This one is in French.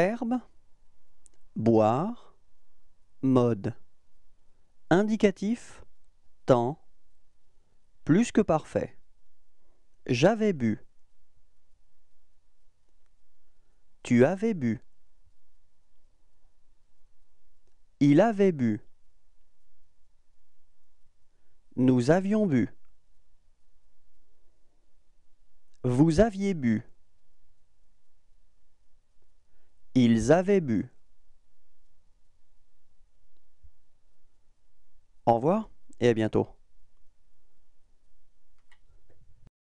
Verbe boire mode indicatif temps plus que parfait j'avais bu tu avais bu il avait bu nous avions bu vous aviez bu Ils avaient bu. Au revoir et à bientôt.